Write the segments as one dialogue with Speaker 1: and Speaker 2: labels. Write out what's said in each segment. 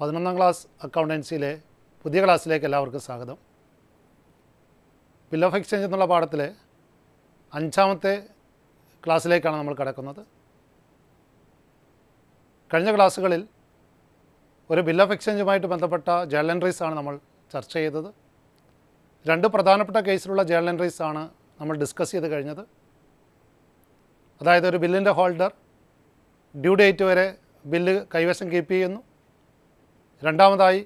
Speaker 1: പതിനൊന്നാം ക്ലാസ് അക്കൗണ്ടൻസിയിലെ പുതിയ ക്ലാസ്സിലേക്ക് എല്ലാവർക്കും സ്വാഗതം ബിൽ ഓഫ് എക്സ്ചേഞ്ച് എന്നുള്ള പാഠത്തിലെ അഞ്ചാമത്തെ ക്ലാസ്സിലേക്കാണ് നമ്മൾ കടക്കുന്നത് കഴിഞ്ഞ ക്ലാസ്സുകളിൽ ഒരു ബിൽ ഓഫ് എക്സ്ചേഞ്ചുമായിട്ട് ബന്ധപ്പെട്ട ജേണൽ എൻട്രീസ് ആണ് നമ്മൾ ചർച്ച ചെയ്തത് രണ്ട് പ്രധാനപ്പെട്ട കേസിലുള്ള ജേണൽ എൻട്രീസ് ആണ് നമ്മൾ ഡിസ്കസ് ചെയ്ത് കഴിഞ്ഞത് അതായത് ഒരു ബില്ലിൻ്റെ ഹോൾഡർ ഡ്യൂ ഡേറ്റ് വരെ ബില്ല് കൈവശം കീപ്പ് ചെയ്യുന്നു രണ്ടാമതായി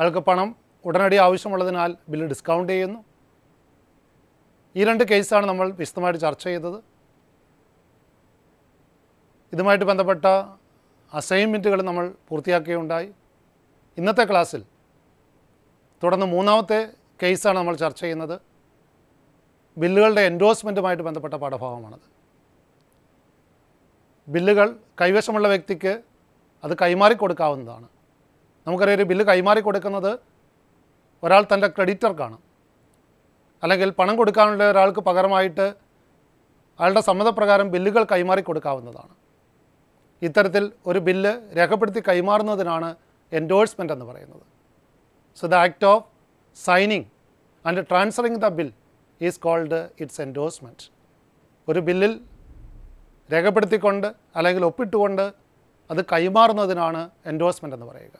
Speaker 1: അയാൾക്ക് പണം ഉടനടി ആവശ്യമുള്ളതിനാൽ ബില്ല് ഡിസ്കൗണ്ട് ചെയ്യുന്നു ഈ രണ്ട് കേസാണ് നമ്മൾ വിശദമായിട്ട് ചർച്ച ചെയ്തത് ഇതുമായിട്ട് ബന്ധപ്പെട്ട അസൈൻമെൻറ്റുകൾ നമ്മൾ പൂർത്തിയാക്കുകയുണ്ടായി ഇന്നത്തെ ക്ലാസ്സിൽ തുടർന്ന് മൂന്നാമത്തെ കേസാണ് നമ്മൾ ചർച്ച ചെയ്യുന്നത് ബില്ലുകളുടെ എൻഡോഴ്സ്മെൻറ്റുമായിട്ട് ബന്ധപ്പെട്ട പാഠഭാഗമാണത് ബില്ലുകൾ കൈവശമുള്ള വ്യക്തിക്ക് അത് കൈമാറി കൊടുക്കാവുന്നതാണ് നമുക്കറിയാം ഒരു ബില്ല് കൈമാറി കൊടുക്കുന്നത് ഒരാൾ തൻ്റെ ക്രെഡിറ്റർക്കാണ് അല്ലെങ്കിൽ പണം കൊടുക്കാനുള്ള ഒരാൾക്ക് പകരമായിട്ട് അയാളുടെ സമ്മതപ്രകാരം ബില്ലുകൾ കൈമാറി കൊടുക്കാവുന്നതാണ് ഇത്തരത്തിൽ ഒരു ബില്ല് രേഖപ്പെടുത്തി കൈമാറുന്നതിനാണ് എൻഡോഴ്സ്മെൻ്റ് എന്ന് പറയുന്നത് so the act of signing and transferring the bill is called it's endorsement ഒരു ബില്ലിൽ രേഖപ്പെടുത്തിക്കൊണ്ട് അല്ലെങ്കിൽ ഒപ്പിട്ടുകൊണ്ട് അത് കൈമാറുന്നതിനാണ് എൻഡോസ്മെൻ്റ് എന്ന് പറയുക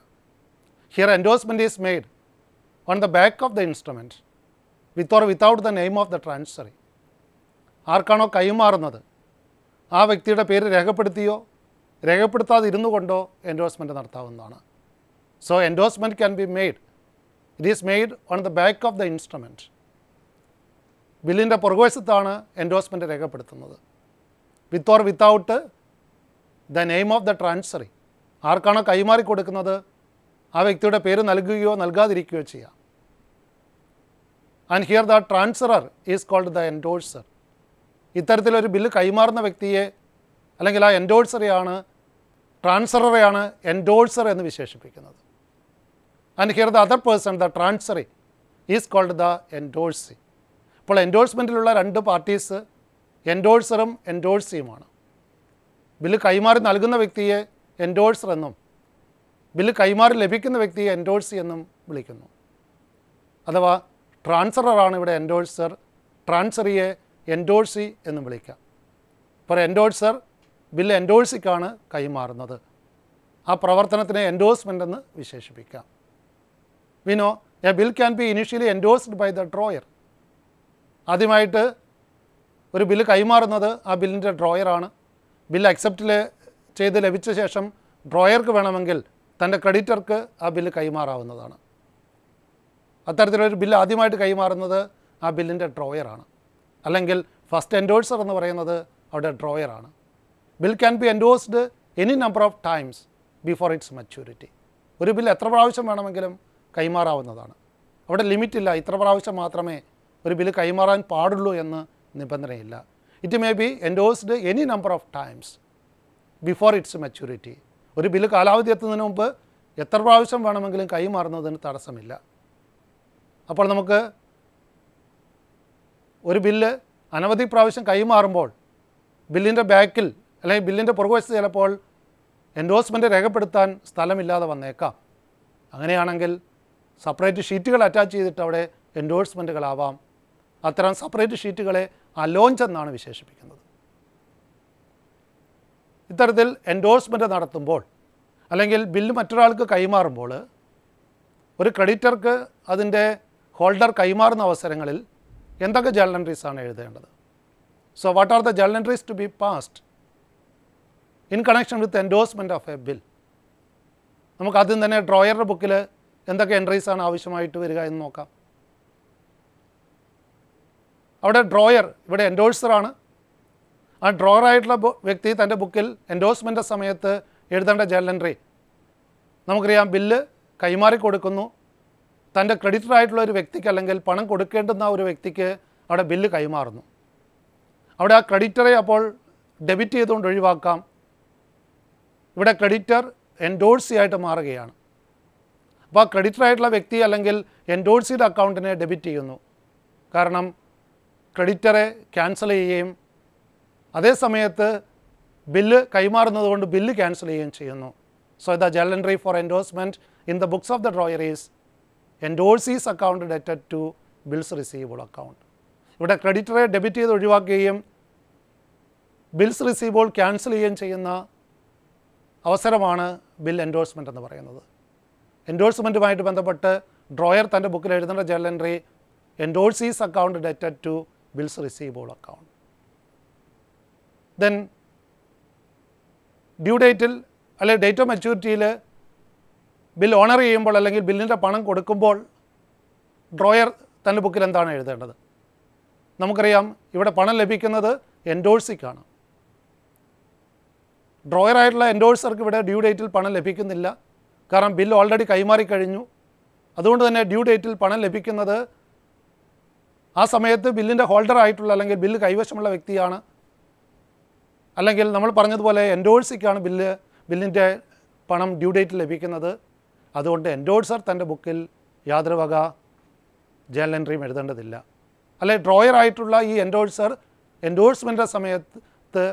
Speaker 1: here endorsement is made on the back of the instrument with or without the name of the transferee ആർക്കാണോ കൈമാറുന്നത് ആ വ്യക്തിയുടെ പേര് രേഖപ്പെടുത്തിയോ രേഖപ്പെടുത്താതെ ഇരുന്നു കൊണ്ടോ എൻഡോസ്മെൻറ്റ് നടത്താവുന്നതാണ് so endorsement can be made it is made on the back of the instrument ബില്ലിൻ്റെ പുറകുവശത്താണ് എൻഡോസ്മെൻറ്റ് രേഖപ്പെടുത്തുന്നത് with or without the name of the transferee ആർക്കാണോ കൈമാറി കൊടുക്കുന്നത് ആ വ്യക്തിയുടെ പേര് നൽകുകയോ നൽകാതിരിക്കുകയോ ചെയ്യാം and here the transferer is called the endorser ഇത്തരത്തിലൊരു ബില്ല് കൈമാറുന്ന വ്യക്തിയെ അല്ലെങ്കിൽ ആ എൻഡോഴ്സറെയാണ് ട്രാൻസ്ഫററെയാണ് എൻഡോഴ്സർ എന്ന് വിശേഷിപ്പിക്കുന്നത് and here the other person the transferee is called the endorsee അപ്പോൾ എൻഡോഴ്സ്മെൻറ്റിലുള്ള രണ്ട് പാർട്ടീസ് എൻഡോഴ്സറും എൻഡോഴ്സിയുമാണ് ബില്ല് കൈമാറി നൽകുന്ന വ്യക്തിയെ എൻഡോഴ്സർ എന്നും ബില്ല് കൈമാറി ലഭിക്കുന്ന വ്യക്തിയെ എൻഡോഴ്സി എന്നും വിളിക്കുന്നു അഥവാ ട്രാൻസറാണ് ഇവിടെ എൻഡോഴ്സർ ട്രാൻസറിയെ എൻഡോഴ്സി എന്നും വിളിക്കാം അപ്പോൾ എൻഡോഴ്സർ ബില്ല് എൻഡോഴ്സിക്കാണ് കൈമാറുന്നത് ആ പ്രവർത്തനത്തിനെ എൻഡോഴ്സ്മെൻ്റ് എന്ന് വിശേഷിപ്പിക്കാം we know a bill can be initially endorsed by the drawer ആദ്യമായിട്ട് ഒരു ബില്ല് കൈമാറുന്നത് ആ ബില്ലിൻ്റെ ഡ്രോയറാണ് ബിൽ അക്സെപ്റ്റിൽ ചെയ്ത് ലഭിച്ച ശേഷം ഡ്രോയർക്ക് വേണമെങ്കിൽ തൻ്റെ ക്രെഡിറ്റർക്ക് ആ ബില്ല് കൈമാറാവുന്നതാണ് അത്തരത്തിലൊരു ബില്ല് ആദ്യമായിട്ട് കൈമാറുന്നത് ആ ബില്ലിൻ്റെ ഡ്രോയറാണ് അല്ലെങ്കിൽ ഫസ്റ്റ് എൻഡോഴ്സർ എന്ന് പറയുന്നത് അവിടെ ഡ്രോയറാണ് bill can be endorsed any number of times before its maturity ഒരു ബിൽ എത്ര പ്രാവശ്യം വേണമെങ്കിലും കൈമാറാവുന്നതാണ് അവിടെ ലിമിറ്റില്ല ഇത്ര പ്രാവശ്യം മാത്രമേ ഒരു ബില്ല് കൈമാറാൻ പാടുള്ളൂ എന്ന് നിബന്ധനയില്ല it may be endorsed any number of times before its maturity ഒരു ബില്ല് കാലാവധി എത്തുന്നതിന് മുമ്പ് എത്ര പ്രാവശ്യം വേണമെങ്കിലും കൈമാറുന്നതിന് തടസ്സമില്ല അപ്പോൾ നമുക്ക് ഒരു ബില്ല് അനവധി പ്രാവശ്യം കൈമാറുമ്പോൾ ബില്ലിൻ്റെ ബാക്കിൽ അല്ലെങ്കിൽ ബില്ലിൻ്റെ പുറകുവശത്ത് ചിലപ്പോൾ എൻഡോസ്മെൻ്റ് രേഖപ്പെടുത്താൻ സ്ഥലമില്ലാതെ വന്നേക്കാം അങ്ങനെയാണെങ്കിൽ സപ്പറേറ്റ് ഷീറ്റുകൾ അറ്റാച്ച് ചെയ്തിട്ട് അവിടെ എൻഡോഴ്സ്മെൻറ്റുകളാവാം അത്തരം സപ്പറേറ്റ് ഷീറ്റുകളെ അലോഞ്ച് എന്നാണ് വിശേഷിപ്പിക്കുന്നത് ഇത്തരത്തിൽ എൻഡോഴ്സ്മെൻ്റ് നടത്തുമ്പോൾ അല്ലെങ്കിൽ ബില്ല് മറ്റൊരാൾക്ക് കൈമാറുമ്പോൾ ഒരു ക്രെഡിറ്റർക്ക് അതിൻ്റെ ഹോൾഡർ കൈമാറുന്ന അവസരങ്ങളിൽ എന്തൊക്കെ ജേണൽ ആണ് എഴുതേണ്ടത് so what are the journal entries to be passed in connection with endorsement of a bill നമുക്ക് ആദ്യം തന്നെ ഡ്രോയറുടെ ബുക്കിൽ എന്തൊക്കെ എൻട്രീസാണ് ആവശ്യമായിട്ട് വരിക എന്ന് നോക്കാം അവിടെ ഡ്രോയർ ഇവിടെ എൻഡോഴ്സറാണ് ആ ഡ്രോയറായിട്ടുള്ള വ്യക്തി തൻ്റെ ബുക്കിൽ എൻഡോഴ്സ്മെൻ്റ് സമയത്ത് എഴുതേണ്ട ജേർണൽ നമുക്കറിയാം ബില്ല് കൈമാറി കൊടുക്കുന്നു തൻ്റെ ക്രെഡിറ്ററായിട്ടുള്ള ഒരു വ്യക്തിക്ക് അല്ലെങ്കിൽ പണം കൊടുക്കേണ്ടുന്ന ഒരു വ്യക്തിക്ക് അവിടെ ബില്ല് കൈമാറുന്നു അവിടെ ആ ക്രെഡിറ്ററെ അപ്പോൾ ഡെബിറ്റ് ചെയ്തുകൊണ്ട് ഒഴിവാക്കാം ഇവിടെ ക്രെഡിറ്റർ എൻഡോഴ്സി ആയിട്ട് മാറുകയാണ് അപ്പോൾ ആ ക്രെഡിറ്ററായിട്ടുള്ള വ്യക്തി അല്ലെങ്കിൽ എൻഡോഴ്സിയുടെ അക്കൗണ്ടിനെ ഡെബിറ്റ് ചെയ്യുന്നു കാരണം ക്രെഡിറ്ററെ ക്യാൻസൽ ചെയ്യുകയും അതേ സമയത്ത് ബില്ല് കൈമാറുന്നതുകൊണ്ട് ബില്ല് ക്യാൻസൽ ചെയ്യുകയും ചെയ്യുന്നു so the journal entry for endorsement in the books of the drawer is endorsee's account ഡെറ്റഡ് ടു ബിൽസ് റിസീവബിൾ അക്കൗണ്ട് ഇവിടെ ക്രെഡിറ്ററെ ഡെബിറ്റ് ചെയ്ത് ഒഴിവാക്കുകയും ബിൽസ് റിസീവബിൾ ക്യാൻസൽ ചെയ്യുകയും ചെയ്യുന്ന അവസരമാണ് ബിൽ എൻഡോഴ്സ്മെൻ്റ് എന്ന് പറയുന്നത് എൻഡോഴ്സ്മെൻറ്റുമായിട്ട് ബന്ധപ്പെട്ട് ഡ്രോയർ തൻ്റെ ബുക്കിൽ എഴുതേണ്ട ജലൻഡറി എൻഡോഴ്സീസ് അക്കൗണ്ട് ഡെറ്റഡ് to bills receivable account. Then due ഡേറ്റിൽ അല്ലെങ്കിൽ ഡേറ്റ് ഓഫ് മെച്യൂരിറ്റിയിൽ ബിൽ ഓണർ ചെയ്യുമ്പോൾ അല്ലെങ്കിൽ ബില്ലിൻ്റെ പണം കൊടുക്കുമ്പോൾ ഡ്രോയർ തൻ്റെ ബുക്കിൽ എന്താണ് എഴുതേണ്ടത് നമുക്കറിയാം ഇവിടെ പണം ലഭിക്കുന്നത് എൻഡോഴ്സിക്കാണ് ഡ്രോയറായിട്ടുള്ള എൻഡോഴ്സർക്ക് ഇവിടെ ഡ്യൂ ഡേറ്റിൽ പണം ലഭിക്കുന്നില്ല കാരണം ബിൽ ഓൾറെഡി കൈമാറി കഴിഞ്ഞു അതുകൊണ്ട് തന്നെ ഡ്യൂ ഡേറ്റിൽ പണം ലഭിക്കുന്നത് ആ സമയത്ത് ബില്ലിൻ്റെ ആയിട്ടുള്ള അല്ലെങ്കിൽ ബില്ല് കൈവശമുള്ള വ്യക്തിയാണ് അല്ലെങ്കിൽ നമ്മൾ പറഞ്ഞതുപോലെ എൻഡോഴ്സിക്കാണ് ബില്ല് ബില്ലിൻ്റെ പണം ഡ്യൂ ഡേറ്റ് ലഭിക്കുന്നത് അതുകൊണ്ട് എൻഡോഴ്സർ തൻ്റെ ബുക്കിൽ യാതൊരു വക ജേണൽ എൻട്രിയും എഴുതേണ്ടതില്ല അല്ലെ ഡ്രോയറായിട്ടുള്ള ഈ എൻഡോഴ്സർ എൻഡോഴ്സ്മെൻ്റെ സമയത്ത്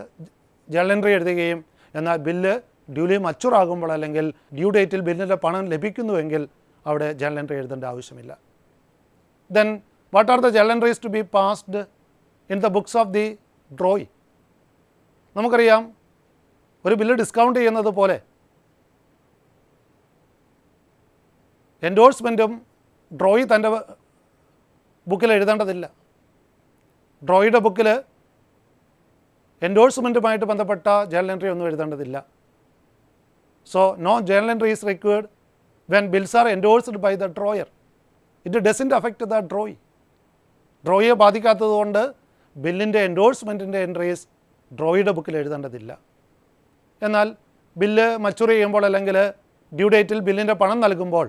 Speaker 1: ജേണൽ എൻട്രി എഴുതുകയും എന്നാൽ ബില്ല് ഡ്യൂലി ആകുമ്പോൾ അല്ലെങ്കിൽ ഡ്യൂ ഡേറ്റിൽ ബില്ലിൻ്റെ പണം ലഭിക്കുന്നുവെങ്കിൽ അവിടെ ജേണൽ എൻട്രി എഴുതേണ്ട ആവശ്യമില്ല then What are the challenges to be passed in the books of the drawee നമുക്കറിയാം ഒരു ബില്ല് ഡിസ്കൗണ്ട് ചെയ്യുന്നത് പോലെ എൻഡോഴ്സ്മെൻറ്റും ഡ്രോയി തൻ്റെ ബുക്കിൽ എഴുതേണ്ടതില്ല ഡ്രോയിയുടെ ബുക്കിൽ എൻഡോഴ്സ്മെൻറ്റുമായിട്ട് ബന്ധപ്പെട്ട ജേണൽ എൻട്രി ഒന്നും എഴുതേണ്ടതില്ല so no journal entry is required when bills are endorsed by the drawer it doesn't affect the drawee ഡ്രോയെ ബാധിക്കാത്തതുകൊണ്ട് ബില്ലിൻ്റെ എൻഡോഴ്സ്മെൻറ്റിൻ്റെ എൻട്രീസ് ഡ്രോയുടെ ബുക്കിൽ എഴുതേണ്ടതില്ല എന്നാൽ ബില്ല് മച്ചൂർ ചെയ്യുമ്പോൾ അല്ലെങ്കിൽ ഡ്യൂ ഡേറ്റിൽ ബില്ലിൻ്റെ പണം നൽകുമ്പോൾ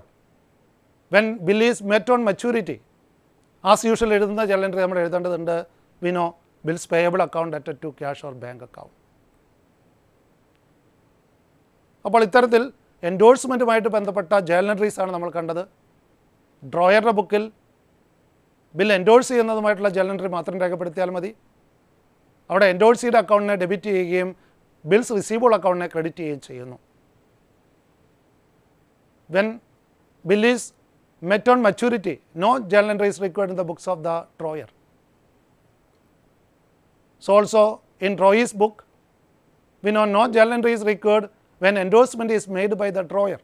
Speaker 1: when bill is met on maturity as usual എഴുതുന്ന ചലൻട്രി നമ്മൾ എഴുതേണ്ടതുണ്ട് we know bills payable account at to cash or bank account അപ്പോൾ ഇത്തരത്തിൽ എൻഡോഴ്സ്മെൻറ്റുമായിട്ട് ബന്ധപ്പെട്ട ജേലൻട്രീസാണ് നമ്മൾ കണ്ടത് ഡ്രോയറുടെ ബുക്കിൽ ബിൽ എൻഡോഴ്സ് ചെയ്യുന്നതുമായിട്ടുള്ള ജലണ്ടറി മാത്രം രേഖപ്പെടുത്തിയാൽ മതി അവിടെ എൻഡോഴ്സ് ചെയ്ത അക്കൗണ്ടിനെ ഡെബിറ്റ് ചെയ്യുകയും ബിൽസ് റിസീവബിൾ അക്കൗണ്ടിനെ ക്രെഡിറ്റ് ചെയ്യുകയും ചെയ്യുന്നു when bill is met on maturity no journal entry is required in the books of the drawer. So, also in drawee's book, we know no journal entry is required when endorsement is made by the drawer,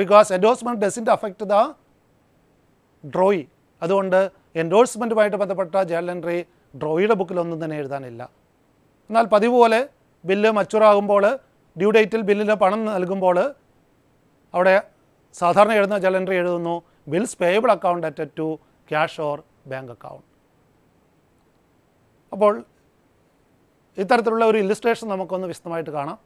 Speaker 1: because endorsement does not affect the drawee. അതുകൊണ്ട് എൻഡോഴ്സ്മെൻറ്റുമായിട്ട് ബന്ധപ്പെട്ട journal entry ഡ്രോയുടെ ബുക്കിലൊന്നും തന്നെ എഴുതാനില്ല എന്നാൽ പതിവ് പോലെ bill മച്ചുറാകുമ്പോൾ due ഡേറ്റിൽ ബില്ലിന് പണം നൽകുമ്പോൾ അവിടെ സാധാരണ എഴുതുന്ന ജേണൽ എൻട്രി എഴുതുന്നു bills payable account at to cash or bank account അപ്പോൾ ഇത്തരത്തിലുള്ള ഒരു ഇല്ലിസ്ട്രേഷൻ നമുക്കൊന്ന് വിശദമായിട്ട് കാണാം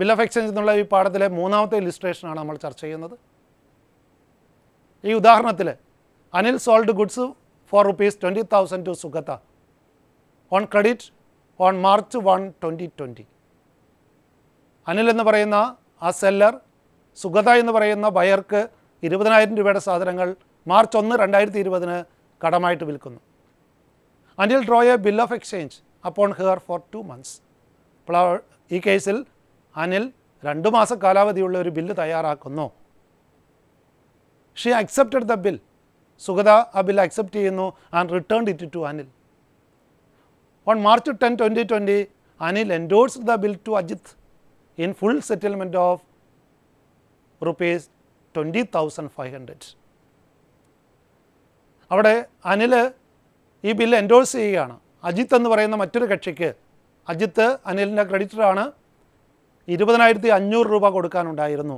Speaker 1: ബിൽ ഓഫ് എക്സ്ചേഞ്ച് എന്നുള്ള ഈ പാഠത്തിലെ മൂന്നാമത്തെ ഇലിസ്ട്രേഷനാണ് നമ്മൾ ചർച്ച ചെയ്യുന്നത് ഈ ഉദാഹരണത്തിൽ Anil sold goods for rupees twenty thousand to Sugatha on credit on March one twenty twenty Anil എന്ന് പറയുന്ന ആ സെല്ലർ സുഗത എന്ന് പറയുന്ന ബയർക്ക് ഇരുപതിനായിരം രൂപയുടെ സാധനങ്ങൾ മാർച്ച് ഒന്ന് രണ്ടായിരത്തി ഇരുപതിന് കടമായിട്ട് വിൽക്കുന്നു Anil draw a bill of exchange upon her for two months അപ്പോൾ ഈ കേസിൽ അനിൽ രണ്ട് മാസ കാലാവധിയുള്ള ഒരു ബില്ല് തയ്യാറാക്കുന്നു she accepted the bill Sugatha ആ ബിൽ അക്സെപ്റ്റ് ചെയ്യുന്നു and return it to Anil on March ten twenty twenty Anil endorse the bill to Ajith in full settlement of rupees twenty thousand five hundred അവിടെ അനിൽ ഈ ബില്ല് എൻഡോഴ്സ് ചെയ്യുകയാണ് അജിത്ത് എന്ന് പറയുന്ന മറ്റൊരു കക്ഷിക്ക് അജിത്ത് അനിലിൻ്റെ ക്രെഡിറ്ററാണ് ഇരുപതിനായിരത്തി അഞ്ഞൂറ് രൂപ കൊടുക്കാനുണ്ടായിരുന്നു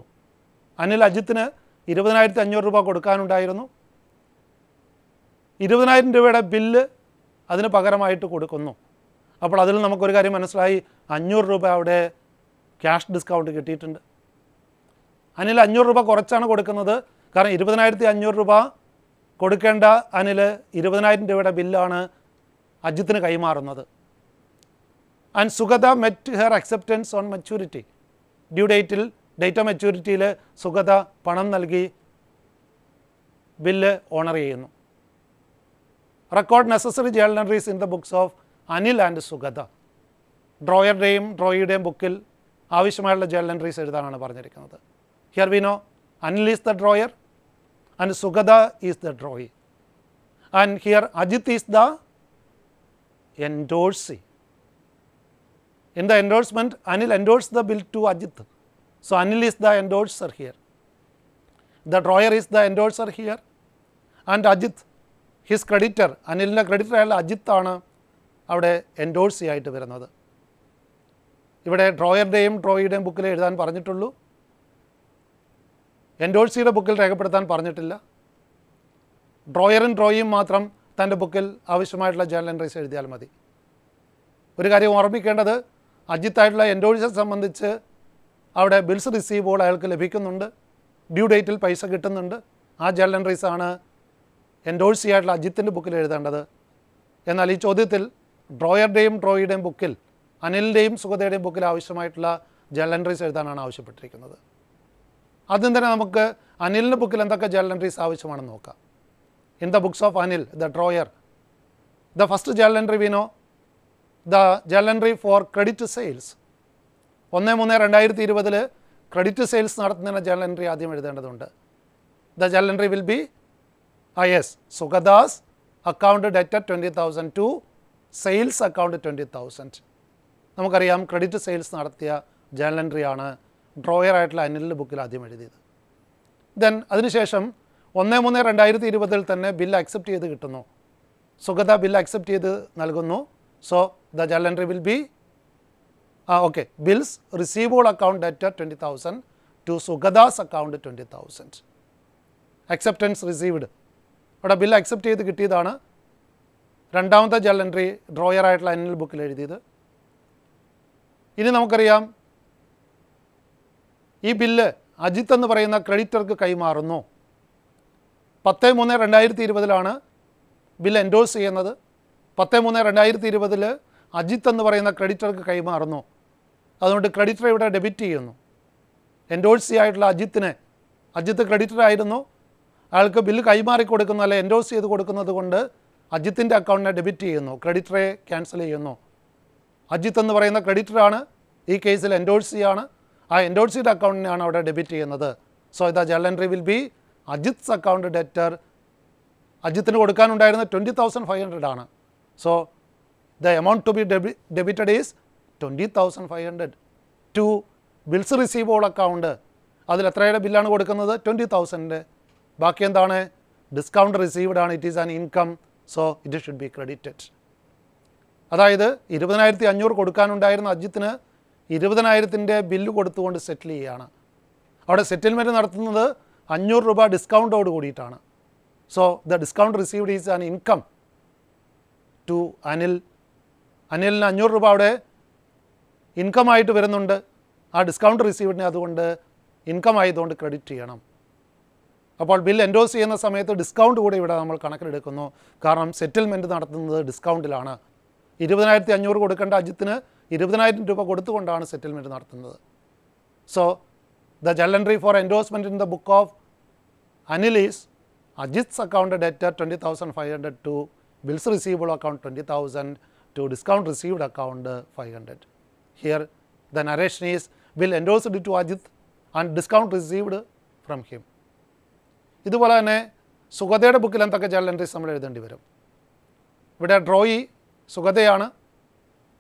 Speaker 1: അനിൽ അജിത്തിന് ഇരുപതിനായിരത്തി അഞ്ഞൂറ് രൂപ കൊടുക്കാനുണ്ടായിരുന്നു ഇരുപതിനായിരം രൂപയുടെ ബില്ല് അതിന് പകരമായിട്ട് കൊടുക്കുന്നു അപ്പോൾ അതിൽ നമുക്കൊരു കാര്യം മനസ്സിലായി അഞ്ഞൂറ് രൂപ അവിടെ ക്യാഷ് ഡിസ്കൗണ്ട് കിട്ടിയിട്ടുണ്ട് അനിൽ അഞ്ഞൂറ് രൂപ കുറച്ചാണ് കൊടുക്കുന്നത് കാരണം ഇരുപതിനായിരത്തി അഞ്ഞൂറ് രൂപ കൊടുക്കേണ്ട അനിൽ ഇരുപതിനായിരം രൂപയുടെ ബില്ലാണ് അജിത്തിന് കൈമാറുന്നത് and Sugatha met her acceptance on maturity due ഡേറ്റിൽ ഡേറ്റ മെച്യൂരിറ്റിയിൽ സുഗത പണം നൽകി ബില്ല് ഓണർ ചെയ്യുന്നു record necessary journal entries in the books of Anil and Sugatha ഡ്രോയറുടെയും ഡ്രോയിയുടെയും ബുക്കിൽ ആവശ്യമായുള്ള ജേർണറീസ് എഴുതാനാണ് പറഞ്ഞിരിക്കുന്നത് here we know Anil is the drawer and Sugatha is the drawee and here Ajith is the endorsee in the endorsement Anil endorse the bill to Ajith So, Anil is the endorser here, the drawer is the endorser here and Ajith his creditor അനിലിൻ്റെ creditor അയാൾ അജിത്താണ് അവിടെ endorsee ആയിട്ട് വരുന്നത് ഇവിടെ ഡ്രോയറുടെയും ഡ്രോയിയുടെയും ബുക്കിൽ എഴുതാൻ പറഞ്ഞിട്ടുള്ളൂ എൻഡോഴ്സിയുടെ ബുക്കിൽ രേഖപ്പെടുത്താൻ പറഞ്ഞിട്ടില്ല ഡ്രോയറും ഡ്രോയും മാത്രം തൻ്റെ ബുക്കിൽ ആവശ്യമായിട്ടുള്ള ജേണൽ എൻട്രീസ് എഴുതിയാൽ മതി ഒരു കാര്യം ഓർമ്മിക്കേണ്ടത് അജിത്തായിട്ടുള്ള എൻഡോഴ്സിയെ സംബന്ധിച്ച് അവിടെ ബിൽസ് റിസീവുകൾ അയാൾക്ക് ലഭിക്കുന്നുണ്ട് ഡ്യൂ ഡേറ്റിൽ പൈസ കിട്ടുന്നുണ്ട് ആ ജേണൽ എൻട്രീസാണ് എൻഡോഴ്സ് ചെയ്യായിട്ടുള്ള അജിത്തിൻ്റെ ബുക്കിൽ എഴുതേണ്ടത് എന്നാൽ ഈ ചോദ്യത്തിൽ ഡ്രോയറുടെയും ഡ്രോയിയുടെയും ബുക്കിൽ അനിലിൻ്റെയും സുഗതയുടെയും ബുക്കിൽ ആവശ്യമായിട്ടുള്ള ജേണൽ എൻട്രീസ് എഴുതാനാണ് ആവശ്യപ്പെട്ടിരിക്കുന്നത് ആദ്യം തന്നെ നമുക്ക് അനിലിൻ്റെ ബുക്കിൽ എന്തൊക്കെ ജേണൽ എൻട്രീസ് ആവശ്യമാണെന്ന് നോക്കാം in the books of Anil the drawer the first journal entry we know the journal entry for credit sales ഒന്ന് മൂന്ന് രണ്ടായിരത്തി ഇരുപതിൽ ക്രെഡിറ്റ് സെയിൽസ് നടത്തുന്നതിന് ജേണൽ എൻട്രി ആദ്യം എഴുതേണ്ടതുണ്ട് the journal entry will be I S Sugatha's account ഡെറ്റ twenty thousand to sales account twenty thousand നമുക്കറിയാം credit sales നടത്തിയ ജേണൽ എൻട്രിയാണ് ഡ്രോയറായിട്ടുള്ള അനിലിൻ്റെ ബുക്കിൽ ആദ്യം എഴുതിയത് ദെൻ അതിനുശേഷം ഒന്ന് മൂന്ന് രണ്ടായിരത്തി ഇരുപതിൽ തന്നെ ബിൽ അക്സെപ്റ്റ് ചെയ്ത് കിട്ടുന്നു സുഗത ബിൽ അക്സെപ്റ്റ് ചെയ്ത് നൽകുന്നു so the journal entry will be bills receivable account receivable twenty thousand 20,000 Sugatha's account twenty 20,000. Acceptance received അവിടെ ബിൽ അക്സെപ്റ്റ് ചെയ്ത് കിട്ടിയതാണ് രണ്ടാമത്തെ ജൽ എൻട്രി ഡ്രോയർ ആയിട്ടുള്ള അനിൽ ബുക്കിൽ എഴുതിയത് ഇനി നമുക്കറിയാം ഈ ബില്ല് അജിത്ത് എന്ന് പറയുന്ന ക്രെഡിറ്റർക്ക് കൈമാറുന്നു പത്ത് മൂന്ന് രണ്ടായിരത്തി ഇരുപതിലാണ് ബിൽ എൻഡോഴ്സ് ചെയ്യുന്നത് പത്ത് മൂന്ന് രണ്ടായിരത്തി ഇരുപതിൽ അജിത്ത് എന്ന് പറയുന്ന ക്രെഡിറ്റർക്ക് കൈമാറുന്നു അതുകൊണ്ട് ക്രെഡിറ്റർ ഇവിടെ ഡെബിറ്റ് ചെയ്യുന്നു എൻഡോഴ്സി ആയിട്ടുള്ള അജിത്തിനെ അജിത്ത് ക്രെഡിറ്റർ ആയിരുന്നു അയാൾക്ക് ബില്ല് കൈമാറി കൊടുക്കുന്നു അല്ലെ എൻഡോഴ്സ് ചെയ്ത് കൊടുക്കുന്നത് കൊണ്ട് അജിത്തിൻ്റെ അക്കൗണ്ടിനെ ഡെബിറ്റ് ചെയ്യുന്നു ക്രെഡിറ്ററെ ക്യാൻസൽ ചെയ്യുന്നു അജിത്ത് എന്ന് പറയുന്ന ക്രെഡിറ്ററാണ് ഈ കേസിൽ എൻഡോഴ്സിയാണ് ആ എൻഡോഴ്സിയുടെ അക്കൗണ്ടിനെയാണ് അവിടെ ഡെബിറ്റ് ചെയ്യുന്നത് so the journal entry will be Ajith's account debtor അജിത്തിന് കൊടുക്കാനുണ്ടായിരുന്ന ട്വൻറ്റി തൗസൻഡ് ഫൈവ് ഹൺഡ്രഡ് ആണ് so the amount to be debi debited is 20,500 to bills receivable account അതിൽ എത്രയുടെ ബില്ലാണ് കൊടുക്കുന്നത് ട്വൻറ്റി തൗസൻഡ് ബാക്കി എന്താണ് ഡിസ്കൗണ്ട് റിസീവ്ഡ് ആണ് it is an income so it should be credited അതായത് ഇരുപതിനായിരത്തി അഞ്ഞൂറ് കൊടുക്കാനുണ്ടായിരുന്ന അജിത്തിന് ഇരുപതിനായിരത്തിൻ്റെ ബില്ല് കൊടുത്തുകൊണ്ട് സെറ്റിൽ ചെയ്യുകയാണ് അവിടെ സെറ്റിൽമെൻറ്റ് നടത്തുന്നത് അഞ്ഞൂറ് രൂപ ഡിസ്കൗണ്ടോട് കൂടിയിട്ടാണ് so the discount received is an income to Anil അനിലിന് അഞ്ഞൂറ് രൂപ അവിടെ ഇൻകമായിട്ട് വരുന്നുണ്ട് ആ ഡിസ്കൗണ്ട് റിസീവിനെ അതുകൊണ്ട് ഇൻകം ആയതുകൊണ്ട് ക്രെഡിറ്റ് ചെയ്യണം അപ്പോൾ ബിൽ എൻഡോസ് ചെയ്യുന്ന സമയത്ത് ഡിസ്കൗണ്ട് കൂടി ഇവിടെ നമ്മൾ കണക്കിലെടുക്കുന്നു കാരണം സെറ്റിൽമെൻറ്റ് നടത്തുന്നത് ഡിസ്കൗണ്ടിലാണ് ഇരുപതിനായിരത്തി അഞ്ഞൂറ് കൊടുക്കേണ്ട അജിത്തിന് ഇരുപതിനായിരം രൂപ കൊടുത്തുകൊണ്ടാണ് സെറ്റിൽമെൻറ്റ് നടത്തുന്നത് so the journal entry for endorsement in the book of Anil is Ajith's account ഡേറ്റ twenty thousand five hundred to bills receivable account twenty thousand to discount received account 500. Here the narration is bill endorsed to Ajith and discount received from him. ഇതുപോലെ തന്നെ സുഗതയുടെ ബുക്കിൽ എന്തൊക്കെ journal entries നമ്മൾ എഴുതേണ്ടി വരും ഇവിടെ drawee സുഗതയാണ്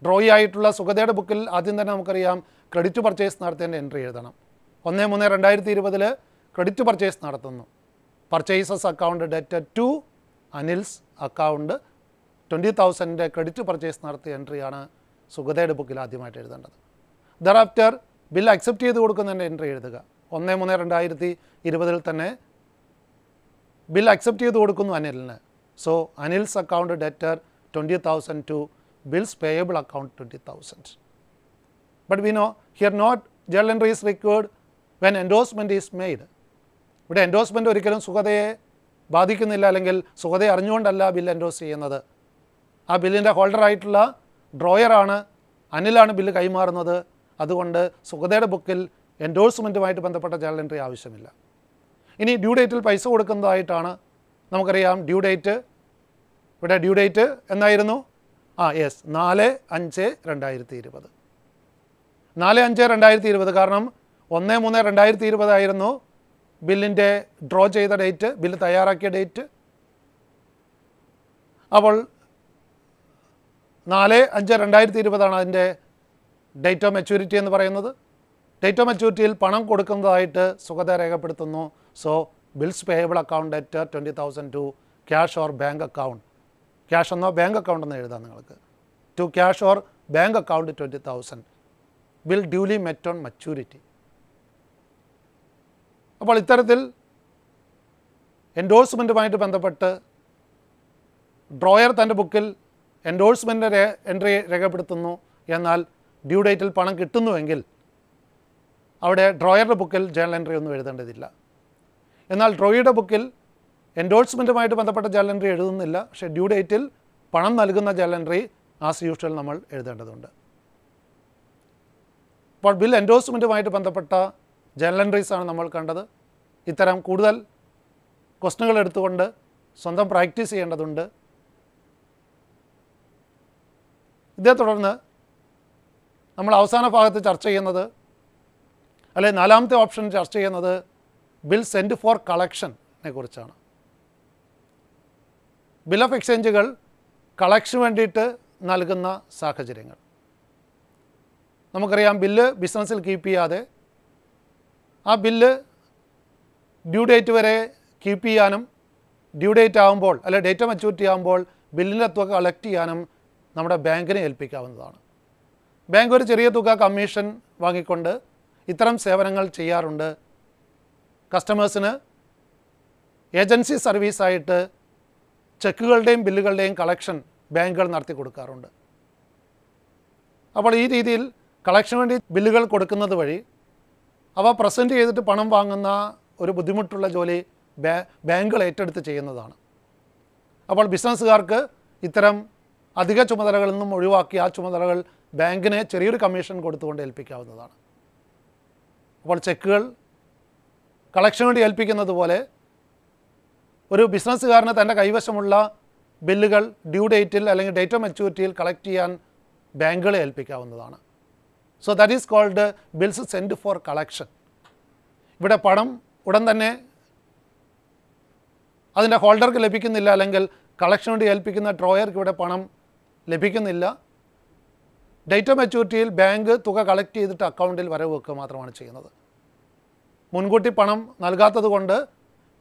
Speaker 1: drawee ആയിട്ടുള്ള സുഗതയുടെ ബുക്കിൽ ആദ്യം തന്നെ നമുക്കറിയാം ക്രെഡിറ്റ് പർച്ചേസ് നടത്തേണ്ട എൻട്രി എഴുതണം ഒന്ന് മൂന്ന് രണ്ടായിരത്തി ഇരുപതിൽ ക്രെഡിറ്റ് പർച്ചേസ് നടത്തുന്നു പർച്ചേസസ് അക്കൗണ്ട് ഡെറ്റ് ടു അനിൽസ് അക്കൗണ്ട് ട്വൻറ്റി തൗസൻഡിൻ്റെ ക്രെഡിറ്റ് പർച്ചേസ് നടത്തിയ എൻട്രിയാണ് സുഗതയുടെ ബുക്കിൽ ആദ്യമായിട്ട് എഴുതേണ്ടത് ദറാഫ്റ്റർ ബിൽ അക്സെപ്റ്റ് ചെയ്ത് കൊടുക്കുന്നതിൻ്റെ എൻട്രി എഴുതുക ഒന്ന് മൂന്ന് രണ്ടായിരത്തി ഇരുപതിൽ തന്നെ ബിൽ അക്സെപ്റ്റ് ചെയ്ത് കൊടുക്കുന്നു അനിലിന് so Anil's account debtor twenty thousand to bills payable account twenty thousand but we know here not journal entry is required when endorsement is made ഇവിടെ എൻഡോസ്മെൻറ്റ് ഒരിക്കലും സുഗതയെ ബാധിക്കുന്നില്ല അല്ലെങ്കിൽ സുഗതയെ അറിഞ്ഞുകൊണ്ടല്ല ബിൽ എൻഡോസ് ചെയ്യുന്നത് ആ ബില്ലിൻ്റെ ഹോൾഡറായിട്ടുള്ള ഡ്രോയറാണ് അനിലാണ് ബില്ല് കൈമാറുന്നത് അതുകൊണ്ട് സുഗതയുടെ ബുക്കിൽ എൻഡോഴ്സ്മെൻറ്റുമായിട്ട് ബന്ധപ്പെട്ട ജേണൽ എൻട്രി ആവശ്യമില്ല ഇനി ഡ്യൂ ഡേറ്റിൽ പൈസ കൊടുക്കുന്നതായിട്ടാണ് നമുക്കറിയാം ഡ്യൂ ഡേറ്റ് ഇവിടെ ഡ്യൂ ഡേറ്റ് എന്നായിരുന്നു ആ യെസ് നാല് അഞ്ച് രണ്ടായിരത്തി ഇരുപത് നാല് അഞ്ച് രണ്ടായിരത്തി ഇരുപത് കാരണം ഒന്ന് മൂന്ന് രണ്ടായിരത്തി ഇരുപതായിരുന്നു ബില്ലിൻ്റെ ഡ്രോ ചെയ്ത ഡേറ്റ് ബില്ല് തയ്യാറാക്കിയ ഡേറ്റ് അപ്പോൾ നാല് അഞ്ച് രണ്ടായിരത്തി ഇരുപതാണ് അതിൻ്റെ ഡേറ്റ് ഓഫ് മെച്യൂരിറ്റി എന്ന് പറയുന്നത് ഡേറ്റ് ഓഫ് മെച്യൂരിറ്റിയിൽ പണം കൊടുക്കുന്നതായിട്ട് സുഗത രേഖപ്പെടുത്തുന്നു so bills payable account at twenty thousand to cash or bank account cash എന്നോ ബാങ്ക് അക്കൗണ്ട് എന്ന് എഴുതാം നിങ്ങൾക്ക് to cash or bank account twenty thousand bill duly met on maturity അപ്പോൾ ഇത്തരത്തിൽ എൻഡോഴ്സ്മെൻറ്റുമായിട്ട് ബന്ധപ്പെട്ട് ഡ്രോയർ തൻ്റെ ബുക്കിൽ എൻഡോഴ്സ്മെൻ്റ് എൻട്രി രേഖപ്പെടുത്തുന്നു എന്നാൽ ഡ്യൂ ഡേറ്റിൽ പണം കിട്ടുന്നുവെങ്കിൽ അവിടെ ഡ്രോയറുടെ ബുക്കിൽ ജേണൽ എൻട്രി ഒന്നും എഴുതേണ്ടതില്ല എന്നാൽ ഡ്രോയിയുടെ ബുക്കിൽ എൻഡോഴ്സ്മെൻറ്റുമായിട്ട് ബന്ധപ്പെട്ട ജേണൽ എൻട്രി എഴുതുന്നില്ല പക്ഷേ ഡ്യൂ ഡേറ്റിൽ പണം നൽകുന്ന ജേണൽ എൻട്രി ആസ് യൂഷ്വൽ നമ്മൾ എഴുതേണ്ടതുണ്ട് അപ്പോൾ ബിൽ എൻഡോഴ്സ്മെൻറ്റുമായിട്ട് ബന്ധപ്പെട്ട ജേണൽ എൻട്രീസാണ് നമ്മൾ കണ്ടത് ഇത്തരം കൂടുതൽ ക്വസ്റ്റനുകൾ എടുത്തുകൊണ്ട് സ്വന്തം പ്രാക്ടീസ് ചെയ്യേണ്ടതുണ്ട് ഇതേ തുടർന്ന് നമ്മൾ അവസാന ഭാഗത്ത് ചർച്ച ചെയ്യുന്നത് അല്ലെ നാലാമത്തെ ഓപ്ഷൻ ചർച്ച ചെയ്യുന്നത് ബിൽ സെൻഡ് ഫോർ കളക്ഷനെ കുറിച്ചാണ് ബിൽ ഓഫ് എക്സ്ചേഞ്ചുകൾ കളക്ഷന് വേണ്ടിയിട്ട് നൽകുന്ന സാഹചര്യങ്ങൾ നമുക്കറിയാം ബില്ല് ബിസിനസ്സിൽ കീപ്പ് ചെയ്യാതെ ആ ബില്ല് ഡ്യൂ ഡേറ്റ് വരെ കീപ്പ് ചെയ്യാനും ഡ്യൂ ഡേറ്റ് ആകുമ്പോൾ അല്ലെ ഡേറ്റ് മെച്ചൂരിറ്റി ആകുമ്പോൾ ബില്ലിൻ്റെ തുക കളക്ട് ചെയ്യാനും നമ്മുടെ ബാങ്കിനെ ഏൽപ്പിക്കാവുന്നതാണ് ബാങ്ക് ഒരു ചെറിയ തുക കമ്മീഷൻ വാങ്ങിക്കൊണ്ട് ഇത്തരം സേവനങ്ങൾ ചെയ്യാറുണ്ട് കസ്റ്റമേഴ്സിന് ഏജൻസി സർവീസായിട്ട് ചെക്കുകളുടെയും ബില്ലുകളുടെയും കളക്ഷൻ ബാങ്കുകൾ നടത്തി കൊടുക്കാറുണ്ട് അപ്പോൾ ഈ രീതിയിൽ കളക്ഷന് വേണ്ടി ബില്ലുകൾ കൊടുക്കുന്നത് വഴി അവ പ്രസൻറ്റ് ചെയ്തിട്ട് പണം വാങ്ങുന്ന ഒരു ബുദ്ധിമുട്ടുള്ള ജോലി ബാങ്കുകൾ ഏറ്റെടുത്ത് ചെയ്യുന്നതാണ് അപ്പോൾ ബിസിനസ്സുകാർക്ക് ഇത്തരം അധിക ചുമതലകളിൽ നിന്നും ഒഴിവാക്കി ആ ചുമതലകൾ ബാങ്കിനെ ചെറിയൊരു കമ്മീഷൻ കൊടുത്തുകൊണ്ട് ഏൽപ്പിക്കാവുന്നതാണ് അപ്പോൾ ചെക്കുകൾ കളക്ഷൻ വേണ്ടി ഏൽപ്പിക്കുന്നത് പോലെ ഒരു ബിസിനസ്സുകാരന് തൻ്റെ കൈവശമുള്ള ബില്ലുകൾ ഡ്യൂ ഡേറ്റിൽ അല്ലെങ്കിൽ ഡേറ്റ് ഓഫ് മെച്യൂരിറ്റിയിൽ കളക്ട് ചെയ്യാൻ ബാങ്കുകളെ ഏൽപ്പിക്കാവുന്നതാണ് so that is called bills send for collection ഇവിടെ പണം ഉടൻ തന്നെ അതിൻ്റെ ഹോൾഡർക്ക് ലഭിക്കുന്നില്ല അല്ലെങ്കിൽ കളക്ഷൻ വേണ്ടി ഏൽപ്പിക്കുന്ന ട്രോയർക്ക് ഇവിടെ പണം ലഭിക്കുന്നില്ല ഡേറ്റ് മെച്യൂരിറ്റിയിൽ ബാങ്ക് തുക കളക്ട് ചെയ്തിട്ട് അക്കൗണ്ടിൽ വരവ് വെക്കുക മാത്രമാണ് ചെയ്യുന്നത് മുൻകൂട്ടി പണം നൽകാത്തത് കൊണ്ട്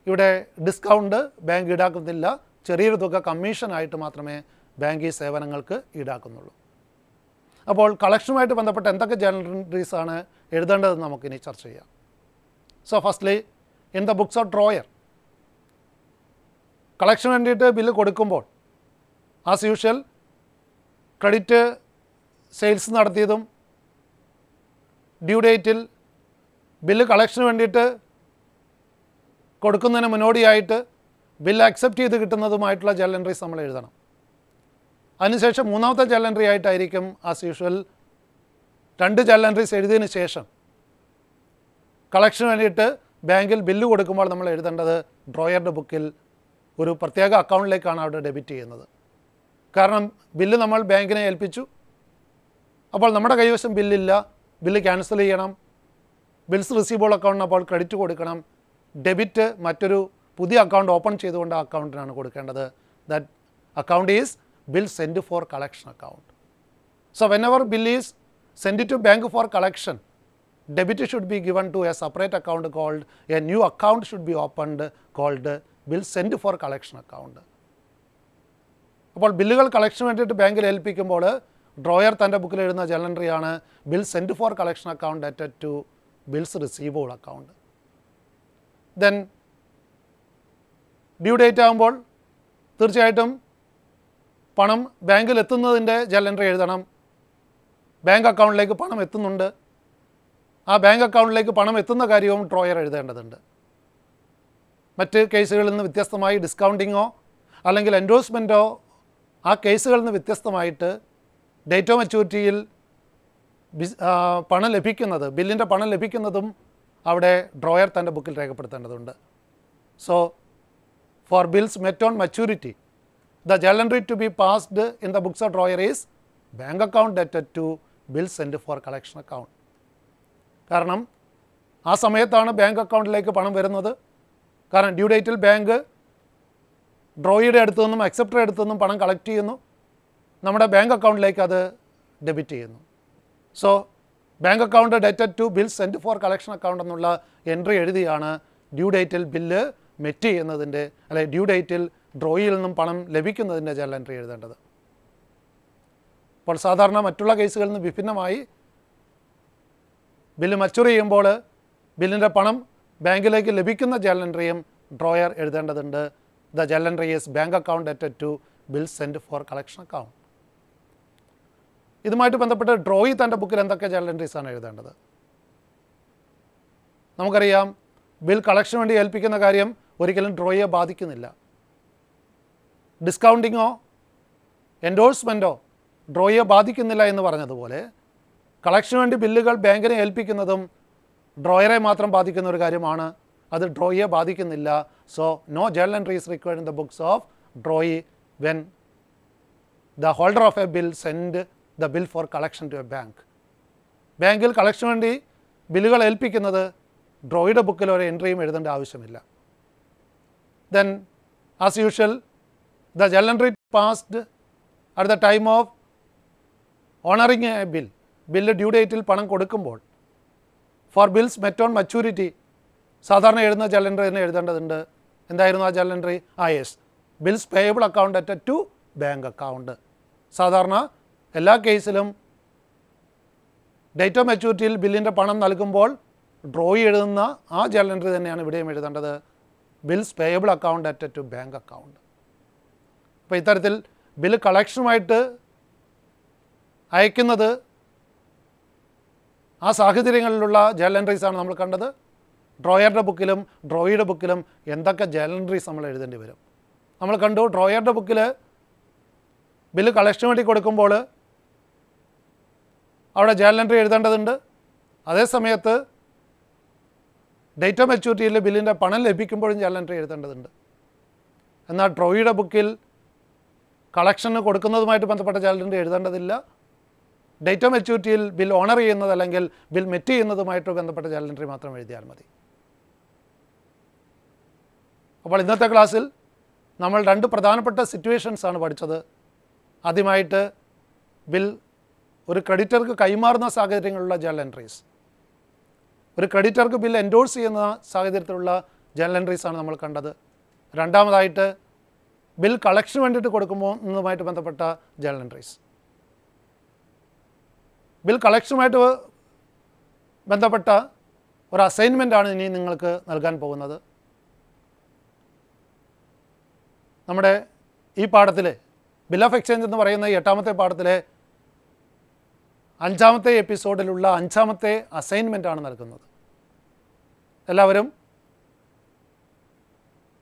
Speaker 1: ഇവിടെ ഡിസ്കൗണ്ട് ബാങ്ക് ഈടാക്കുന്നില്ല ചെറിയൊരു തുക കമ്മീഷനായിട്ട് മാത്രമേ ബാങ്ക് ഈ സേവനങ്ങൾക്ക് ഈടാക്കുന്നുള്ളൂ അപ്പോൾ കളക്ഷനുമായിട്ട് ബന്ധപ്പെട്ട എന്തൊക്കെ ജനറീസ് ആണ് എഴുതേണ്ടതെന്ന് നമുക്കിനി ചർച്ച ചെയ്യാം so firstly in the books of drawer കളക്ഷന് വേണ്ടിയിട്ട് ബില്ല് കൊടുക്കുമ്പോൾ ആസ് യൂഷ്വൽ ക്രെഡിറ്റ് സെയിൽസ് നടത്തിയതും ഡ്യൂ ഡേറ്റിൽ ബില്ല് കളക്ഷന് വേണ്ടിയിട്ട് കൊടുക്കുന്നതിന് മുന്നോടിയായിട്ട് ബില്ല് അക്സെപ്റ്റ് ചെയ്ത് കിട്ടുന്നതുമായിട്ടുള്ള ജനറൽ നമ്മൾ എഴുതണം അതിനുശേഷം മൂന്നാമത്തെ ജനറൽ ആയിട്ടായിരിക്കും ആസ് യൂഷ്വൽ രണ്ട് ജനറൽ എഴുതിയതിന് ശേഷം കളക്ഷന് വേണ്ടിയിട്ട് ബാങ്കിൽ ബില്ല് കൊടുക്കുമ്പോൾ നമ്മൾ എഴുതേണ്ടത് ഡ്രോയറുടെ ബുക്കിൽ ഒരു പ്രത്യേക അക്കൗണ്ടിലേക്കാണ് അവിടെ ഡെബിറ്റ് ചെയ്യുന്നത് കാരണം ബില്ല് നമ്മൾ ബാങ്കിനെ ഏൽപ്പിച്ചു അപ്പോൾ നമ്മുടെ കൈവശം ബില്ലില്ല ബില്ല് ക്യാൻസൽ ചെയ്യണം ബിൽസ് റിസീവബിൾ അക്കൗണ്ടിന് അപ്പോൾ ക്രെഡിറ്റ് കൊടുക്കണം ഡെബിറ്റ് മറ്റൊരു പുതിയ അക്കൗണ്ട് ഓപ്പൺ ചെയ്തുകൊണ്ട് ആ അക്കൗണ്ടിനാണ് കൊടുക്കേണ്ടത് that account is bill send for collection account so when our bill is send to bank for collection debit should be given to a separate account called a new account should be opened called bill send for collection account അപ്പോൾ ബില്ലുകൾ collection വേണ്ടിയിട്ട് ബാങ്കിൽ ഏൽപ്പിക്കുമ്പോൾ drawer തൻ്റെ ബുക്കിൽ എഴുതുന്ന ജലണ്ടറിയാണ് bill send for collection account added to bills receivable account then due date ആകുമ്പോൾ തീർച്ചയായിട്ടും പണം ബാങ്കിൽ എത്തുന്നതിൻ്റെ ജലണ്ടറി എഴുതണം ബാങ്ക് അക്കൗണ്ടിലേക്ക് പണം എത്തുന്നുണ്ട് ആ ബാങ്ക് അക്കൗണ്ടിലേക്ക് പണം എത്തുന്ന കാര്യവും ഡ്രോയർ എഴുതേണ്ടതുണ്ട് മറ്റ് കേസുകളിൽ നിന്ന് വ്യത്യസ്തമായി ഡിസ്കൗണ്ടിങ്ങോ അല്ലെങ്കിൽ എൻഡോഴ്സ്മെൻറ്റോ ആ കേസുകളിൽ നിന്ന് വ്യത്യസ്തമായിട്ട് ഡേറ്റ് ഓഫ് മെച്യൂരിറ്റിയിൽ പണം ലഭിക്കുന്നത് ബില്ലിൻ്റെ പണം ലഭിക്കുന്നതും അവിടെ ഡ്രോയർ തൻ്റെ ബുക്കിൽ രേഖപ്പെടുത്തേണ്ടതുണ്ട് so for bills met on maturity the journal entry to be passed in the books of drawer is bank account ഡെറ്റഡ് to bills send for collection account കാരണം ആ സമയത്താണ് ബാങ്ക് അക്കൗണ്ടിലേക്ക് പണം വരുന്നത് കാരണം ഡ്യൂ ഡേറ്റിൽ ബാങ്ക് ഡ്രോയിയുടെ അടുത്തു നിന്നും അക്സെപ്റ്ററുടെ അടുത്തു നിന്നും പണം കളക്ട് ചെയ്യുന്നു നമ്മുടെ ബാങ്ക് അക്കൗണ്ടിലേക്ക് അത് ഡെബിറ്റ് ചെയ്യുന്നു so bank account dated to bill send for collection account എന്നുള്ള എൻട്രി എഴുതിയാണ് ഡ്യൂ ഡേറ്റിൽ ബില്ല് മെറ്റ് ചെയ്യുന്നതിൻ്റെ അല്ലെ ഡ്യൂ ഡേറ്റിൽ ഡ്രോയിൽ നിന്നും പണം ലഭിക്കുന്നതിൻ്റെ ജനറൽ എൻട്രി എഴുതേണ്ടത് അപ്പോൾ സാധാരണ മറ്റുള്ള കേസുകളിൽ നിന്ന് വിഭിന്നമായി ബില്ല് മച്ചുർ ചെയ്യുമ്പോൾ ബില്ലിൻ്റെ പണം ബാങ്കിലേക്ക് ലഭിക്കുന്ന ജനറൽ എൻട്രിയും ഡ്രോയർ എഴുതേണ്ടതുണ്ട് the Jalandri's bank account at to bill send for collection account ഇതുമായിട്ട് ബന്ധപ്പെട്ട് ഡ്രോയി തൻ്റെ ബുക്കിൽ എന്തൊക്കെ ആണ് എഴുതേണ്ടത് നമുക്കറിയാം ബിൽ കളക്ഷന് വേണ്ടി ഏൽപ്പിക്കുന്ന കാര്യം ഒരിക്കലും ഡ്രോയിയെ ബാധിക്കുന്നില്ല ഡിസ്കൗണ്ടിങ്ങോ എൻഡോഴ്സ്മെൻറ്റോ ഡ്രോയിയെ ബാധിക്കുന്നില്ല എന്ന് പറഞ്ഞതുപോലെ കളക്ഷന് വേണ്ടി ബില്ലുകൾ ബാങ്കിനെ ഏൽപ്പിക്കുന്നതും ഡ്രോയറെ മാത്രം ബാധിക്കുന്ന ഒരു കാര്യമാണ് അത് ഡ്രോയിയെ ബാധിക്കുന്നില്ല so no journal entry is required in the books of drawee when the holder of a bill send the bill for collection to a bank ബാങ്കിൽ കളക്ഷന് വേണ്ടി ബില്ലുകൾ ഏൽപ്പിക്കുന്നത് ഡ്രോയിയുടെ ബുക്കിൽ ഒരു എൻട്രിയും എഴുതേണ്ട ആവശ്യമില്ല then as usual the journal entry passed at the time of honouring a bill bill due ഡേറ്റിൽ പണം കൊടുക്കുമ്പോൾ for bills met on maturity സാധാരണ എഴുതുന്ന ജലൻട്രി തന്നെ എഴുതേണ്ടതുണ്ട് എന്തായിരുന്നു ആ ജലൻട്രി ആ yes bills payable account at to bank account സാധാരണ എല്ലാ കേസിലും ഡേറ്റ് ഓഫ് മെച്യൂരിറ്റിയിൽ ബില്ലിൻ്റെ പണം നൽകുമ്പോൾ ഡ്രോയി എഴുതുന്ന ആ ജലൻട്രി തന്നെയാണ് ഇവിടെയും എഴുതേണ്ടത് bills payable account at to bank account അപ്പോൾ ഇത്തരത്തിൽ ബിൽ കളക്ഷനുമായിട്ട് അയക്കുന്നത് ആ സാഹചര്യങ്ങളിലുള്ള ജലൻട്രീസാണ് നമ്മൾ കണ്ടത് ഡ്രോയറുടെ ബുക്കിലും ഡ്രോയിയുടെ ബുക്കിലും എന്തൊക്കെ ജേലൻട്രീസ് നമ്മൾ എഴുതേണ്ടി വരും നമ്മൾ കണ്ടു ഡ്രോയറുടെ ബുക്കിൽ ബില്ല് കളക്ഷന് വേണ്ടി കൊടുക്കുമ്പോൾ അവിടെ ജേലൻട്രി എഴുതേണ്ടതുണ്ട് അതേ സമയത്ത് ഡേറ്റ് ഓഫ് മെച്യൂരിറ്റിയിൽ ബില്ലിൻ്റെ പണം ലഭിക്കുമ്പോഴും ജേലൻട്രി എഴുതേണ്ടതുണ്ട് എന്നാൽ ഡ്രോയിയുടെ ബുക്കിൽ കളക്ഷന് കൊടുക്കുന്നതുമായിട്ട് ബന്ധപ്പെട്ട ജേലൻട്രി എഴുതേണ്ടതില്ല ഡേറ്റ് ഓഫ് മെച്യൂരിറ്റിയിൽ ബിൽ ഓണർ ചെയ്യുന്നത് അല്ലെങ്കിൽ ബിൽ മെറ്റ് ചെയ്യുന്നതുമായിട്ട് ബന്ധപ്പെട്ട ജാലൻട്രി മാത്രം എഴുതിയാൽ മതി അപ്പോൾ ഇന്നത്തെ ക്ലാസ്സിൽ നമ്മൾ രണ്ട് പ്രധാനപ്പെട്ട സിറ്റുവേഷൻസ് ആണ് പഠിച്ചത് ആദ്യമായിട്ട് ബിൽ ഒരു ക്രെഡിറ്റർക്ക് കൈമാറുന്ന സാഹചര്യങ്ങളിലുള്ള ജേണൽ എൻട്രീസ് ഒരു ക്രെഡിറ്റർക്ക് ബിൽ എൻഡോഴ്സ് ചെയ്യുന്ന സാഹചര്യത്തിലുള്ള ജേണൽ എൻട്രീസ് ആണ് നമ്മൾ കണ്ടത് രണ്ടാമതായിട്ട് ബിൽ കളക്ഷന് വേണ്ടിയിട്ട് കൊടുക്കുമ്പോൾ എന്നതുമായിട്ട് ബന്ധപ്പെട്ട ജേണൽ എൻട്രീസ് ബിൽ കളക്ഷനുമായിട്ട് ബന്ധപ്പെട്ട ഒരു അസൈൻമെൻ്റാണ് ഇനി നിങ്ങൾക്ക് നൽകാൻ പോകുന്നത് നമ്മുടെ ഈ പാഠത്തിലെ ബിൽ ഓഫ് എക്സ്ചേഞ്ച് എന്ന് പറയുന്ന എട്ടാമത്തെ പാഠത്തിലെ അഞ്ചാമത്തെ എപ്പിസോഡിലുള്ള അഞ്ചാമത്തെ അസൈൻമെൻറ്റാണ് നൽകുന്നത് എല്ലാവരും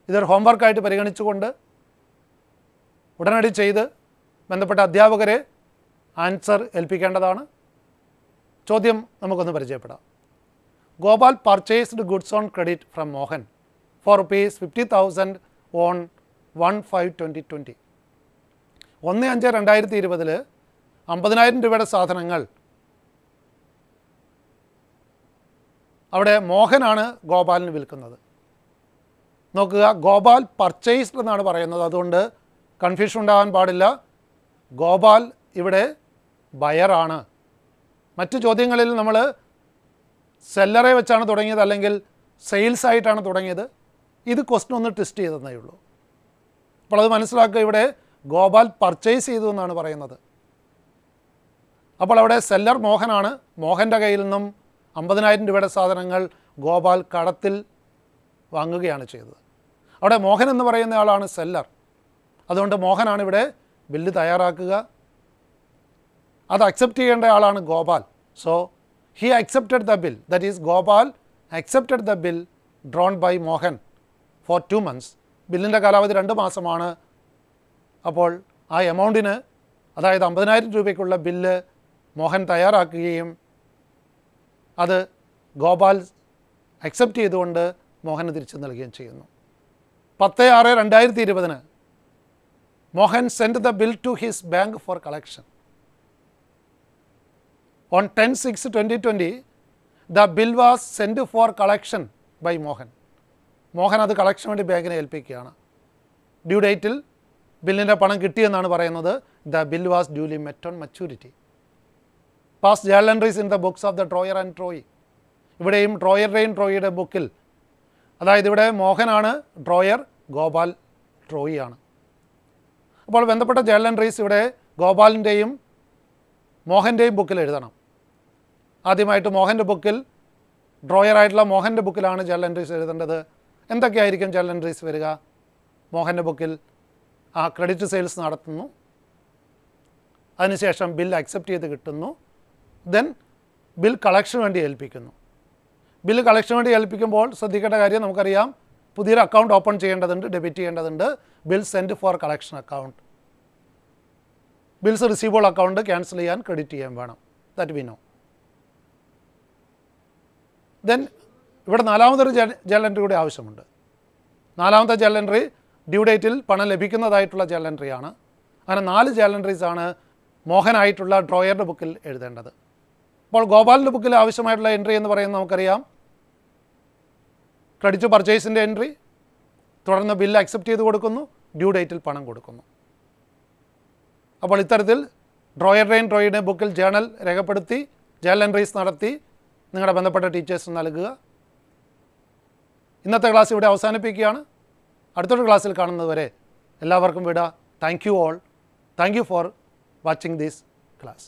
Speaker 1: ഇതൊരു ഹോംവർക്കായിട്ട് പരിഗണിച്ചുകൊണ്ട് ഉടനടി ചെയ്ത് ബന്ധപ്പെട്ട അധ്യാപകരെ ആൻസർ ഏൽപ്പിക്കേണ്ടതാണ് ചോദ്യം നമുക്കൊന്ന് പരിചയപ്പെടാം Gopal purchased goods on credit from Mohan for rupees fifty thousand on one five twenty twenty ഒന്ന് അഞ്ച് രണ്ടായിരത്തി ഇരുപതിൽ അമ്പതിനായിരം രൂപയുടെ സാധനങ്ങൾ അവിടെ മോഹനാണ് ഗോപാലിന് വിൽക്കുന്നത് നോക്കുക ഗോപാൽ പർച്ചേസ്ഡ് എന്നാണ് പറയുന്നത് അതുകൊണ്ട് കൺഫ്യൂഷൻ ഉണ്ടാകാൻ പാടില്ല ഗോപാൽ ഇവിടെ ബയറാണ് മറ്റു ചോദ്യങ്ങളിൽ നമ്മൾ സെല്ലറെ വെച്ചാണ് തുടങ്ങിയത് അല്ലെങ്കിൽ സെയിൽസ് ആയിട്ടാണ് തുടങ്ങിയത് ഇത് ക്വസ്റ്റൻ ഒന്ന് ടെസ്റ്റ് ചെയ്തെന്നേ ഉള്ളൂ അപ്പോൾ അത് മനസ്സിലാക്കുക ഇവിടെ ഗോപാൽ പർച്ചേസ് ചെയ്തു എന്നാണ് പറയുന്നത് അപ്പോൾ അവിടെ സെല്ലർ മോഹനാണ് മോഹൻ്റെ കയ്യിൽ നിന്നും അമ്പതിനായിരം രൂപയുടെ സാധനങ്ങൾ ഗോപാൽ കടത്തിൽ വാങ്ങുകയാണ് ചെയ്തത് അവിടെ മോഹൻ എന്ന് പറയുന്ന ആളാണ് സെല്ലർ അതുകൊണ്ട് മോഹനാണ് ഇവിടെ ബില്ല് തയ്യാറാക്കുക അത് അക്സെപ്റ്റ് ചെയ്യേണ്ട ആളാണ് Gopal so he accepted the bill that is Gopal accepted the bill drawn by Mohan for two months ബില്ലിൻ്റെ കാലാവധി രണ്ട് മാസമാണ് അപ്പോൾ ആ എമൗണ്ടിന് അതായത് അമ്പതിനായിരം രൂപയ്ക്കുള്ള ബില്ല് മോഹൻ തയ്യാറാക്കുകയും അത് ഗോപാൽ അക്സെപ്റ്റ് ചെയ്തുകൊണ്ട് മോഹന് തിരിച്ചു നൽകുകയും ചെയ്യുന്നു പത്ത് ആറ് രണ്ടായിരത്തി ഇരുപതിന് Mohan send the bill to his bank for collection on ten six 6 2020 the bill was sent for collection by Mohan Mohan അത് കളക്ഷൻ വേണ്ടി ബാങ്കിനെ ഏൽപ്പിക്കുകയാണ് ഡ്യൂ ഡേറ്റിൽ ബില്ലിൻ്റെ പണം കിട്ടിയെന്നാണ് പറയുന്നത് the bill was duly met on maturity pass journal entries in the books of the drawer and drawee ഇവിടെയും ട്രോയറുടെയും ട്രോയിയുടെ ബുക്കിൽ അതായത് ഇവിടെ മോഹനാണ് ട്രോയർ ഗോപാൽ ട്രോയിയാണ് അപ്പോൾ ബന്ധപ്പെട്ട ജാലൻഡ്രീസ് ഇവിടെ ഗോപാലിൻ്റെയും മോഹൻ്റെയും ബുക്കിൽ എഴുതണം ആദ്യമായിട്ട് മോഹൻ്റെ ബുക്കിൽ ഡ്രോയറായിട്ടുള്ള മോഹൻ്റെ ബുക്കിലാണ് ജേൾ എൻട്രീസ് എഴുതേണ്ടത് എന്തൊക്കെയായിരിക്കും ജനറൽ വരിക മോഹൻ്റെ ബുക്കിൽ ആ ക്രെഡിറ്റ് സെയിൽസ് നടത്തുന്നു അതിനുശേഷം ബിൽ അക്സെപ്റ്റ് ചെയ്ത് കിട്ടുന്നു ദെൻ ബിൽ കളക്ഷൻ വേണ്ടി ഏൽപ്പിക്കുന്നു ബിൽ കളക്ഷൻ വേണ്ടി ഏൽപ്പിക്കുമ്പോൾ ശ്രദ്ധിക്കേണ്ട കാര്യം നമുക്കറിയാം പുതിയൊരു അക്കൗണ്ട് ഓപ്പൺ ചെയ്യേണ്ടതുണ്ട് ഡെബിറ്റ് ചെയ്യേണ്ടതുണ്ട് bill send for collection account bills receivable account cancel ചെയ്യാൻ ക്രെഡിറ്റ് ചെയ്യാൻ വേണം ദാറ്റ് വി നോ ദെൻ ഇവിടെ നാലാമതൊരു ജൽ കൂടി ആവശ്യമുണ്ട് നാലാമത്തെ ജലൻട്രി ഡ്യൂ ഡേറ്റിൽ പണം ലഭിക്കുന്നതായിട്ടുള്ള ജൽ എൻട്രിയാണ് അങ്ങനെ നാല് ജൽ മോഹനായിട്ടുള്ള ഡ്രോയറുടെ ബുക്കിൽ എഴുതേണ്ടത് അപ്പോൾ ഗോപാലിൻ്റെ ബുക്കിൽ ആവശ്യമായിട്ടുള്ള എൻട്രി എന്ന് പറയുന്നത് നമുക്കറിയാം ക്രെഡിറ്റ് പർച്ചേസിൻ്റെ എൻട്രി തുടർന്ന് ബില്ല് അക്സെപ്റ്റ് ചെയ്ത് കൊടുക്കുന്നു ഡ്യൂ ഡേറ്റിൽ പണം കൊടുക്കുന്നു അപ്പോൾ ഇത്തരത്തിൽ ഡ്രോയറുടെയും ഡ്രോയുടെ ബുക്കിൽ ജേണൽ രേഖപ്പെടുത്തി ജേണൽ എൻട്രീസ് നടത്തി നിങ്ങളുടെ ബന്ധപ്പെട്ട ടീച്ചേഴ്സ് നൽകുക ഇന്നത്തെ ക്ലാസ് ഇവിടെ അവസാനിപ്പിക്കുകയാണ് അടുത്തൊരു ക്ലാസ്സിൽ കാണുന്നതുവരെ എല്ലാവർക്കും വിട thank you all thank you for watching these class